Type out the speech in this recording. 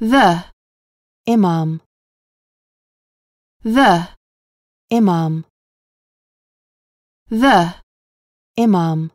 The Imam. The Imam. The Imam.